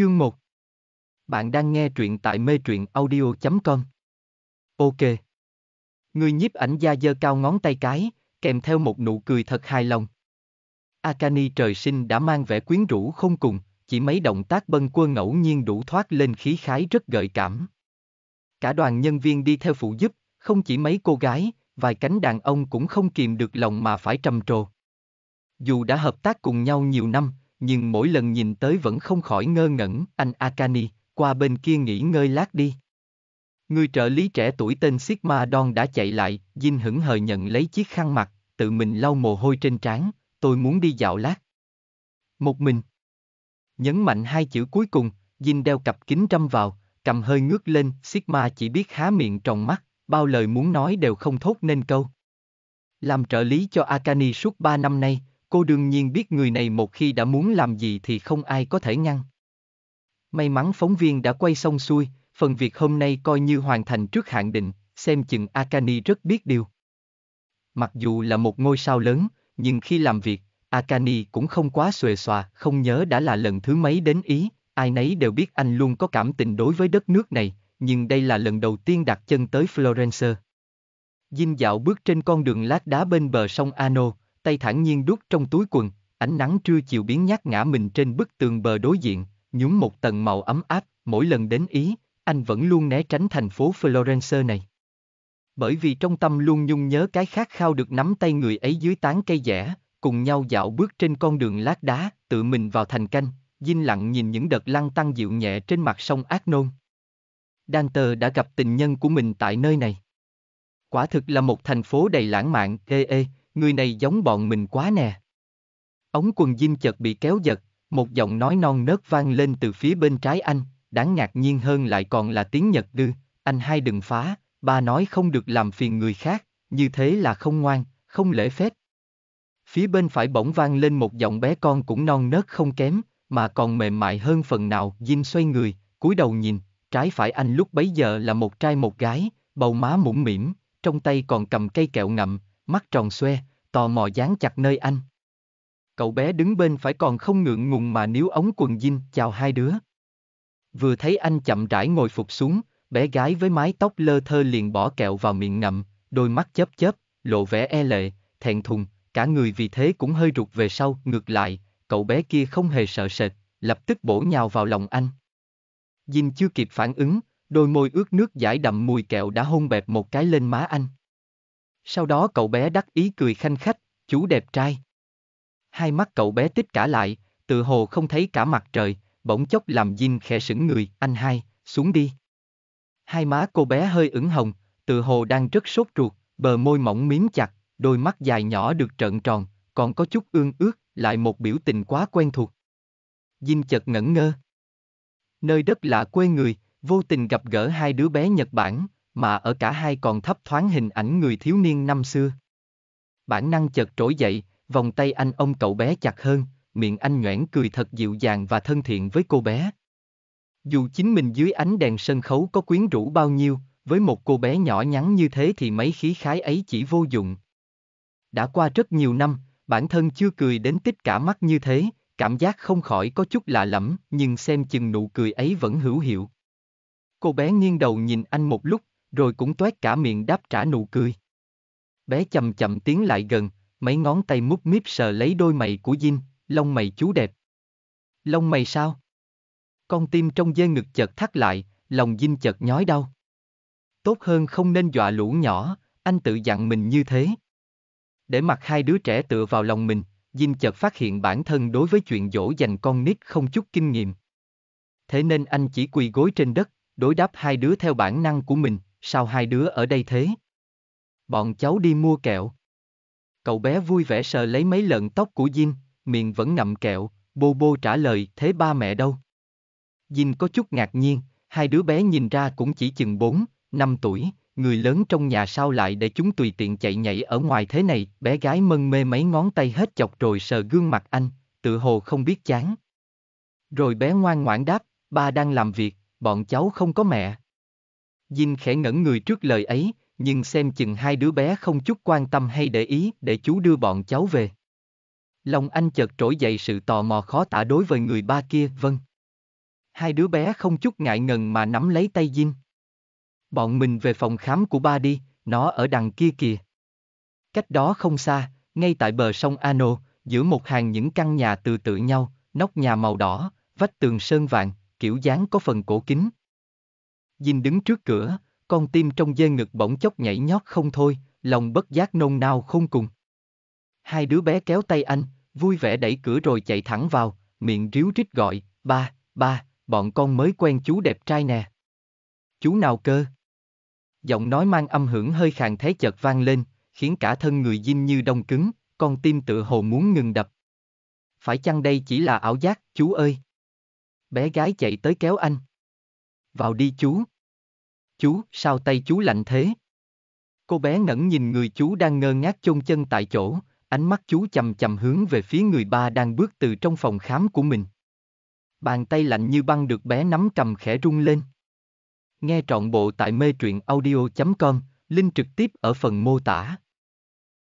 Chương 1 Bạn đang nghe truyện tại mê truyện audio.com Ok Người nhiếp ảnh gia dơ cao ngón tay cái, kèm theo một nụ cười thật hài lòng. Akani trời sinh đã mang vẻ quyến rũ không cùng, chỉ mấy động tác bân quơ ngẫu nhiên đủ thoát lên khí khái rất gợi cảm. Cả đoàn nhân viên đi theo phụ giúp, không chỉ mấy cô gái, vài cánh đàn ông cũng không kìm được lòng mà phải trầm trồ. Dù đã hợp tác cùng nhau nhiều năm, nhưng mỗi lần nhìn tới vẫn không khỏi ngơ ngẩn, anh Akani, qua bên kia nghỉ ngơi lát đi. Người trợ lý trẻ tuổi tên Sigma Don đã chạy lại, Dinh hững hờ nhận lấy chiếc khăn mặt, tự mình lau mồ hôi trên trán, tôi muốn đi dạo lát. Một mình. Nhấn mạnh hai chữ cuối cùng, Dinh đeo cặp kính trăm vào, cầm hơi ngước lên, Sigma chỉ biết há miệng tròng mắt, bao lời muốn nói đều không thốt nên câu. Làm trợ lý cho Akani suốt ba năm nay, Cô đương nhiên biết người này một khi đã muốn làm gì thì không ai có thể ngăn. May mắn phóng viên đã quay xong xuôi, phần việc hôm nay coi như hoàn thành trước hạn định, xem chừng Akani rất biết điều. Mặc dù là một ngôi sao lớn, nhưng khi làm việc, Akani cũng không quá xuề xòa, không nhớ đã là lần thứ mấy đến Ý, ai nấy đều biết anh luôn có cảm tình đối với đất nước này, nhưng đây là lần đầu tiên đặt chân tới Florence. Dinh dạo bước trên con đường lát đá bên bờ sông Ano, tay thản nhiên đút trong túi quần, ánh nắng trưa chiều biến nhát ngã mình trên bức tường bờ đối diện, nhúng một tầng màu ấm áp, mỗi lần đến Ý, anh vẫn luôn né tránh thành phố Florence này. Bởi vì trong tâm luôn nhung nhớ cái khát khao được nắm tay người ấy dưới tán cây dẻ, cùng nhau dạo bước trên con đường lát đá, tự mình vào thành canh, dinh lặng nhìn những đợt lăng tăng dịu nhẹ trên mặt sông Ác Nôn. Danter đã gặp tình nhân của mình tại nơi này. Quả thực là một thành phố đầy lãng mạn, ê ê, người này giống bọn mình quá nè. Ống quần Jim chợt bị kéo giật, một giọng nói non nớt vang lên từ phía bên trái anh, đáng ngạc nhiên hơn lại còn là tiếng Nhật ngư, anh hai đừng phá, ba nói không được làm phiền người khác, như thế là không ngoan, không lễ phép. Phía bên phải bỗng vang lên một giọng bé con cũng non nớt không kém, mà còn mềm mại hơn phần nào, Jim xoay người, cúi đầu nhìn, trái phải anh lúc bấy giờ là một trai một gái, bầu má mũm mỉm, trong tay còn cầm cây kẹo ngậm, mắt tròn xoe, tò mò dán chặt nơi anh. Cậu bé đứng bên phải còn không ngượng ngùng mà níu ống quần dinh chào hai đứa. Vừa thấy anh chậm rãi ngồi phục xuống, bé gái với mái tóc lơ thơ liền bỏ kẹo vào miệng ngậm, đôi mắt chớp chớp, lộ vẻ e lệ, thẹn thùng, cả người vì thế cũng hơi rụt về sau, ngược lại, cậu bé kia không hề sợ sệt, lập tức bổ nhào vào lòng anh. Dinh chưa kịp phản ứng, đôi môi ướt nước giải đậm mùi kẹo đã hôn bẹp một cái lên má anh. Sau đó cậu bé đắc ý cười khanh khách, chú đẹp trai. Hai mắt cậu bé tích cả lại, tự hồ không thấy cả mặt trời, bỗng chốc làm dinh khẽ sững người, anh hai, xuống đi. Hai má cô bé hơi ửng hồng, tự hồ đang rất sốt ruột, bờ môi mỏng miếng chặt, đôi mắt dài nhỏ được trợn tròn, còn có chút ương ước, lại một biểu tình quá quen thuộc. Dinh chợt ngẩn ngơ. Nơi đất lạ quê người, vô tình gặp gỡ hai đứa bé Nhật Bản, mà ở cả hai còn thấp thoáng hình ảnh người thiếu niên năm xưa. Bản năng chợt trỗi dậy, vòng tay anh ông cậu bé chặt hơn, miệng anh nhoẻn cười thật dịu dàng và thân thiện với cô bé. Dù chính mình dưới ánh đèn sân khấu có quyến rũ bao nhiêu, với một cô bé nhỏ nhắn như thế thì mấy khí khái ấy chỉ vô dụng. Đã qua rất nhiều năm, bản thân chưa cười đến tích cả mắt như thế, cảm giác không khỏi có chút lạ lẫm, nhưng xem chừng nụ cười ấy vẫn hữu hiệu. Cô bé nghiêng đầu nhìn anh một lúc, rồi cũng toét cả miệng đáp trả nụ cười. Bé chậm chậm tiến lại gần, mấy ngón tay mút míp sờ lấy đôi mày của Jin, lông mày chú đẹp. Lông mày sao? Con tim trong dê ngực chợt thắt lại, lòng Jin chợt nhói đau. Tốt hơn không nên dọa lũ nhỏ, anh tự dặn mình như thế. Để mặc hai đứa trẻ tựa vào lòng mình, Jin chợt phát hiện bản thân đối với chuyện dỗ dành con nít không chút kinh nghiệm. Thế nên anh chỉ quỳ gối trên đất, đối đáp hai đứa theo bản năng của mình, sao hai đứa ở đây thế? Bọn cháu đi mua kẹo. Cậu bé vui vẻ sờ lấy mấy lợn tóc của Jin, miệng vẫn ngậm kẹo, bô bô trả lời thế ba mẹ đâu. Jin có chút ngạc nhiên, hai đứa bé nhìn ra cũng chỉ chừng 4, 5 tuổi, người lớn trong nhà sao lại để chúng tùy tiện chạy nhảy ở ngoài thế này, bé gái mân mê mấy ngón tay hết chọc rồi sờ gương mặt anh, tự hồ không biết chán. Rồi bé ngoan ngoãn đáp, ba đang làm việc, bọn cháu không có mẹ. Dinh khẽ ngẩn người trước lời ấy, nhưng xem chừng hai đứa bé không chút quan tâm hay để ý để chú đưa bọn cháu về. Lòng anh chợt trỗi dậy sự tò mò khó tả đối với người ba kia, vâng. Hai đứa bé không chút ngại ngần mà nắm lấy tay Dinh. Bọn mình về phòng khám của ba đi, nó ở đằng kia kìa. Cách đó không xa, ngay tại bờ sông Ano, giữa một hàng những căn nhà từ tự nhau, nóc nhà màu đỏ, vách tường sơn vàng, kiểu dáng có phần cổ kính, Dinh đứng trước cửa, con tim trong dê ngực bỗng chốc nhảy nhót không thôi, lòng bất giác nôn nao không cùng. Hai đứa bé kéo tay anh, vui vẻ đẩy cửa rồi chạy thẳng vào, miệng ríu rít gọi, ba, ba, bọn con mới quen chú đẹp trai nè. Chú nào cơ? Giọng nói mang âm hưởng hơi khàn thế chợt vang lên, khiến cả thân người Dinh như đông cứng, con tim tự hồ muốn ngừng đập. Phải chăng đây chỉ là ảo giác, chú ơi? Bé gái chạy tới kéo anh. Vào đi chú, chú, sao tay chú lạnh thế? Cô bé ngẩn nhìn người chú đang ngơ ngác chôn chân tại chỗ, ánh mắt chú chầm chầm hướng về phía người ba đang bước từ trong phòng khám của mình. Bàn tay lạnh như băng được bé nắm cầm khẽ rung lên. Nghe trọn bộ tại mê truyện audio.com, link trực tiếp ở phần mô tả.